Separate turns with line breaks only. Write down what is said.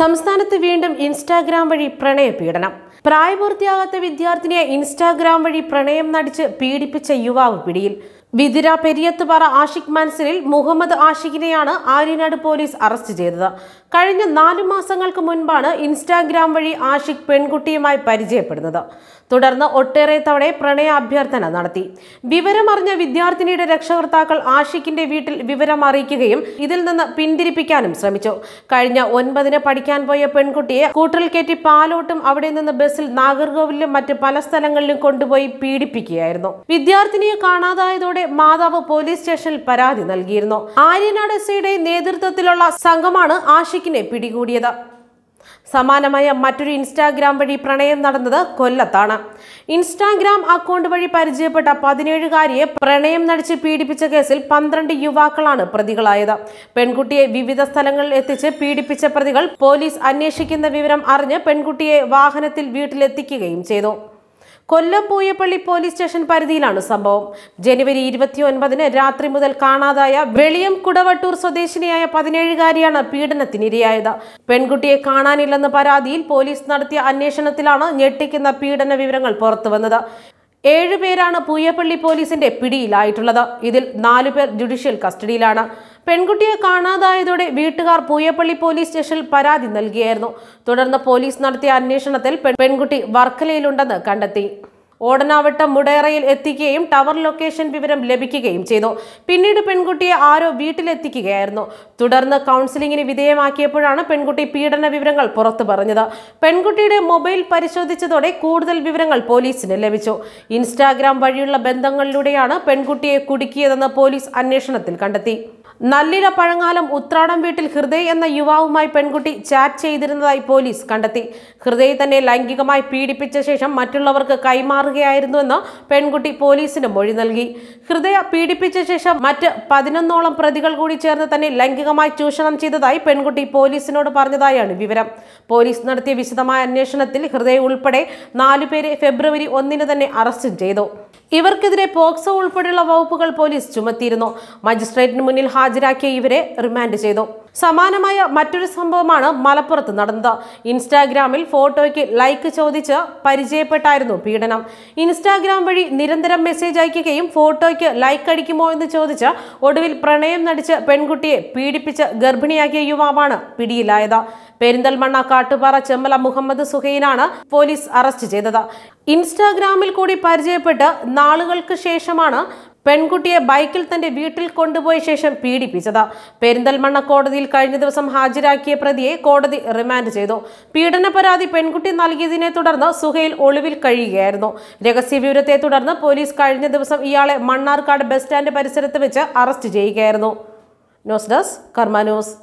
സംസ്ഥാനത്ത് വീണ്ടും ഇൻസ്റ്റാഗ്രാം വഴി പ്രണയപീഡനം പ്രായപൂർത്തിയാകാത്ത വിദ്യാർത്ഥിനിയെ ഇൻസ്റ്റാഗ്രാം വഴി പ്രണയം നടിച്ച് പീഡിപ്പിച്ച യുവാവ് പിടിയിൽ വിതിര പെരിയത്തുപാറ ആഷിഖ് മൻസലിൽ മുഹമ്മദ് ആഷിഖിനെയാണ് ആര്യനാട് പോലീസ് അറസ്റ്റ് ചെയ്തത് കഴിഞ്ഞ നാലു മാസങ്ങൾക്ക് മുൻപാണ് ഇൻസ്റ്റാഗ്രാം വഴി ആഷിഖ് പെൺകുട്ടിയുമായി പരിചയപ്പെടുന്നത് തുടർന്ന് ഒട്ടേറെ തവണ പ്രണയ അഭ്യർത്ഥന നടത്തി വിവരമറിഞ്ഞ വിദ്യാർത്ഥിനിയുടെ രക്ഷകർത്താക്കൾ ആഷിഖിന്റെ വീട്ടിൽ വിവരം അറിയിക്കുകയും ഇതിൽ നിന്ന് പിന്തിരിപ്പിക്കാനും ശ്രമിച്ചു കഴിഞ്ഞ ഒൻപതിന് പഠിക്കാൻ പോയ പെൺകുട്ടിയെ കൂട്ടറിൽ കയറ്റി പാലോട്ടും അവിടെ നിന്ന് ബസ്സിൽ നാഗർകോവിലും മറ്റ് പല സ്ഥലങ്ങളിലും കൊണ്ടുപോയി പീഡിപ്പിക്കുകയായിരുന്നു വിദ്യാർത്ഥിനിയെ കാണാതായതോടെ മാതാവ് പോലീസ് സ്റ്റേഷനിൽ പരാതി നൽകിയിരുന്നു ആര്യനാട് എസ് നേതൃത്വത്തിലുള്ള സംഘമാണ് ആഷിഖ് ആഷിഖിനെ പിടികൂടിയത് സമാനമായ മറ്റൊരു ഇൻസ്റ്റാഗ്രാം വഴി പ്രണയം നടന്നത് കൊല്ലത്താണ് ഇൻസ്റ്റാഗ്രാം അക്കൗണ്ട് വഴി പരിചയപ്പെട്ട പതിനേഴുകാരിയെ പ്രണയം നടിച്ച് പീഡിപ്പിച്ച കേസിൽ പന്ത്രണ്ട് യുവാക്കളാണ് പ്രതികളായത് പെൺകുട്ടിയെ വിവിധ സ്ഥലങ്ങളിൽ എത്തിച്ച് പീഡിപ്പിച്ച പ്രതികൾ പോലീസ് അന്വേഷിക്കുന്ന വിവരം അറിഞ്ഞ് പെൺകുട്ടിയെ വാഹനത്തിൽ വീട്ടിലെത്തിക്കുകയും ചെയ്തു കൊല്ലം പൂയപ്പള്ളി പോലീസ് സ്റ്റേഷൻ പരിധിയിലാണ് സംഭവം ജനുവരി ഇരുപത്തിയൊൻപതിന് രാത്രി മുതൽ കാണാതായ വെളിയം കുടവട്ടൂർ സ്വദേശിനിയായ പതിനേഴുകാരിയാണ് പീഡനത്തിനിരയായത് പെൺകുട്ടിയെ കാണാനില്ലെന്ന പരാതിയിൽ പോലീസ് നടത്തിയ അന്വേഷണത്തിലാണ് ഞെട്ടിക്കുന്ന പീഡന വിവരങ്ങൾ പുറത്തുവന്നത് ഏഴുപേരാണ് പൂയപ്പള്ളി പോലീസിന്റെ പിടിയിലായിട്ടുള്ളത് ഇതിൽ നാലുപേർ ജുഡീഷ്യൽ കസ്റ്റഡിയിലാണ് പെൺകുട്ടിയെ കാണാതായതോടെ വീട്ടുകാർ പൂയപ്പള്ളി പോലീസ് സ്റ്റേഷനിൽ പരാതി നൽകിയായിരുന്നു തുടർന്ന് പോലീസ് നടത്തിയ അന്വേഷണത്തിൽ പെൺകുട്ടി വർക്കലയിലുണ്ടെന്ന് കണ്ടെത്തി ഓടനാവട്ടം മുടേറയിൽ എത്തിക്കുകയും ടവർ ലൊക്കേഷൻ വിവരം ലഭിക്കുകയും ചെയ്തു പിന്നീട് പെൺകുട്ടിയെ ആരോ വീട്ടിലെത്തിക്കുകയായിരുന്നു തുടർന്ന് കൗൺസിലിംഗിന് വിധേയമാക്കിയപ്പോഴാണ് പെൺകുട്ടി പീഡന വിവരങ്ങൾ പുറത്തു പറഞ്ഞത് പെൺകുട്ടിയുടെ മൊബൈൽ പരിശോധിച്ചതോടെ കൂടുതൽ വിവരങ്ങൾ പോലീസിന് ലഭിച്ചു ഇൻസ്റ്റാഗ്രാം വഴിയുള്ള ബന്ധങ്ങളിലൂടെയാണ് പെൺകുട്ടിയെ കുടുക്കിയതെന്ന് പോലീസ് അന്വേഷണത്തിൽ കണ്ടെത്തി നല്ലില പഴങ്ങാലം ഉത്രാടം വീട്ടിൽ ഹൃദയ് എന്ന യുവാവുമായി പെൺകുട്ടി ചാറ്റ് ചെയ്തിരുന്നതായി പോലീസ് കണ്ടെത്തി ഹൃദയ് തന്നെ ലൈംഗികമായി പീഡിപ്പിച്ച ശേഷം മറ്റുള്ളവർക്ക് കൈമാറുകയായിരുന്നുവെന്ന് പെൺകുട്ടി പോലീസിന് മൊഴി നൽകി ഹൃദയ പീഡിപ്പിച്ച ശേഷം മറ്റ് പതിനൊന്നോളം പ്രതികൾ കൂടി ചേർന്ന് തന്നെ ലൈംഗികമായി ചൂഷണം ചെയ്തതായി പെൺകുട്ടി പോലീസിനോട് പറഞ്ഞതായാണ് വിവരം പോലീസ് നടത്തിയ വിശദമായ അന്വേഷണത്തിൽ ഹൃദയ ഉൾപ്പെടെ നാലുപേരെ ഫെബ്രുവരി ഒന്നിന് തന്നെ അറസ്റ്റ് ചെയ്തു ഇവർക്കെതിരെ പോക്സോ ഉൾപ്പെടെയുള്ള വകുപ്പുകൾ പോലീസ് ചുമത്തിയിരുന്നു മജിസ്ട്രേറ്റിന് മുന്നിൽ ഹാജരാക്കിയ ഇവരെ റിമാൻഡ് ചെയ്തു സമാനമായ മറ്റൊരു സംഭവമാണ് മലപ്പുറത്ത് നടന്നത് ഇൻസ്റ്റാഗ്രാമിൽ ഫോട്ടോയ്ക്ക് ലൈക്ക് ചോദിച്ച് പരിചയപ്പെട്ടായിരുന്നു പീഡനം ഇൻസ്റ്റാഗ്രാം വഴി നിരന്തരം മെസ്സേജ് അയക്കുകയും ഫോട്ടോയ്ക്ക് ലൈക്ക് അടിക്കുമോ എന്ന് ചോദിച്ച് ഒടുവിൽ പ്രണയം നടിച്ച് പെൺകുട്ടിയെ പീഡിപ്പിച്ച് ഗർഭിണിയാക്കിയ യുവാവാണ് പിടിയിലായത് പെരിന്തൽമണ്ണ കാട്ടുപാറ ചെമ്മല മുഹമ്മദ് സുഹൈനാണ് പോലീസ് അറസ്റ്റ് ചെയ്തത് ഇൻസ്റ്റാഗ്രാമിൽ കൂടി പരിചയപ്പെട്ട് നാളുകൾക്ക് ശേഷമാണ് പെൺകുട്ടിയെ ബൈക്കിൽ തന്റെ വീട്ടിൽ കൊണ്ടുപോയ ശേഷം പീഡിപ്പിച്ചത് പെരിന്തൽമണ്ണ കോടതിയിൽ കഴിഞ്ഞ ദിവസം ഹാജരാക്കിയ പ്രതിയെ കോടതി റിമാൻഡ് ചെയ്തു പീഡന പരാതി പെൺകുട്ടി നൽകിയതിനെ തുടർന്ന് സുഹൈൽ ഒളിവിൽ കഴിയുകയായിരുന്നു രഹസ്യ വിവരത്തെ തുടർന്ന് പോലീസ് കഴിഞ്ഞ ദിവസം ഇയാളെ മണ്ണാർക്കാട് ബസ് സ്റ്റാൻഡ് പരിസരത്ത് വെച്ച് അറസ്റ്റ് ചെയ്യുകയായിരുന്നു ന്യൂസ് ഡെസ്ക് കർമ്മ ന്യൂസ്